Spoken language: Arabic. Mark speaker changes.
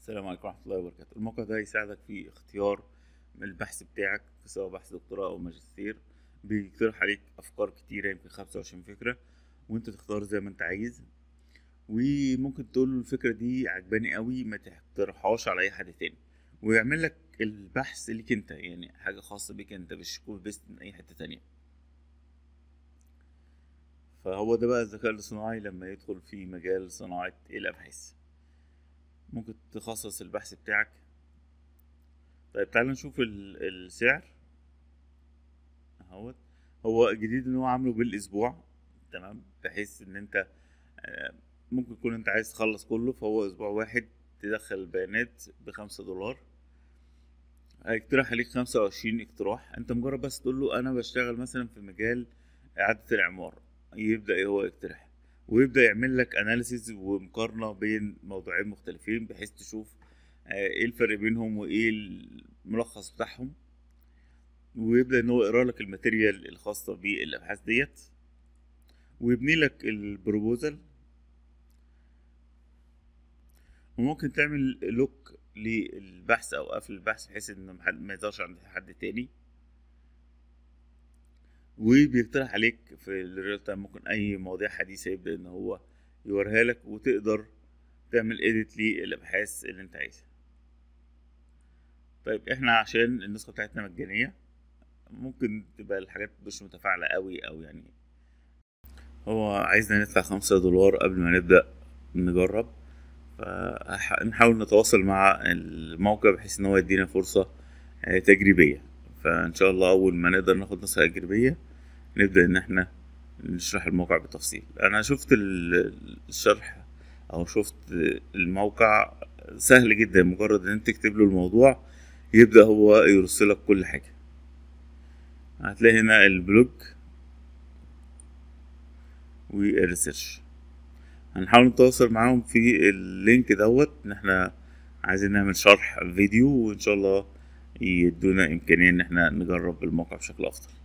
Speaker 1: السلام عليكم ورحمه الله وبركاته الموقع ده يساعدك في اختيار البحث بتاعك سواء بحث دكتوراه او ماجستير بيقترح عليك افكار كتيره يمكن خمسة وعشرين فكره وانت تختار زي ما انت عايز وممكن تقول له الفكره دي عجباني قوي ما تقترحهاش على اي حد تاني ويعمل لك البحث ليك انت يعني حاجه خاصه بيك انت مش كوبي بيست من اي حته تانية فهو ده بقى الذكاء الصناعي لما يدخل في مجال صناعه الابحاث ممكن تخصص البحث بتاعك طيب تعال نشوف السعر اهوت هو جديد ان هو عامله بالاسبوع تمام بحيث ان انت آه، ممكن يكون انت عايز تخلص كله فهو اسبوع واحد تدخل البيانات بخمسة دولار هيقترح عليك خمسة وعشرين اقتراح انت مجرد بس تقول له انا بشتغل مثلا في مجال اعادة العمار يبدأ هو يقترح ويبدا يعمل لك اناليسيز ومقارنه بين موضوعين مختلفين بحيث تشوف آه، ايه الفرق بينهم وايه الملخص بتاعهم ويبدا ان هو يقرا لك الماتيريال الخاصه بالابحاث ديت ويبني لك البروبوزل وممكن تعمل لوك للبحث او قفل البحث بحيث ان ما يظهرش عند حد تاني وبيقترح عليك في الريال تايم ممكن اي مواضيع حديثه يبدا ان هو يوريها لك وتقدر تعمل اديت للابحاث اللي انت عايزها طيب احنا عشان النسخه بتاعتنا مجانيه ممكن تبقى الحاجات مش متفاعله قوي او يعني هو عايزنا ندفع خمسة دولار قبل ما نبدا نجرب فنحاول نتواصل مع الموقع بحيث ان هو يدينا فرصه آه، تجريبيه فان شاء الله اول ما نقدر ناخد نسخه تجريبيه نبدا ان احنا نشرح الموقع بالتفصيل انا شفت الشرح او شفت الموقع سهل جدا مجرد ان انت تكتب له الموضوع يبدا هو يرسلك كل حاجه هتلاقي هنا البلوج والريسيرش هنحاول نتواصل معاهم في اللينك دوت ان احنا عايزين نعمل شرح فيديو وان شاء الله يدونا امكانيه ان احنا نجرب الموقع بشكل افضل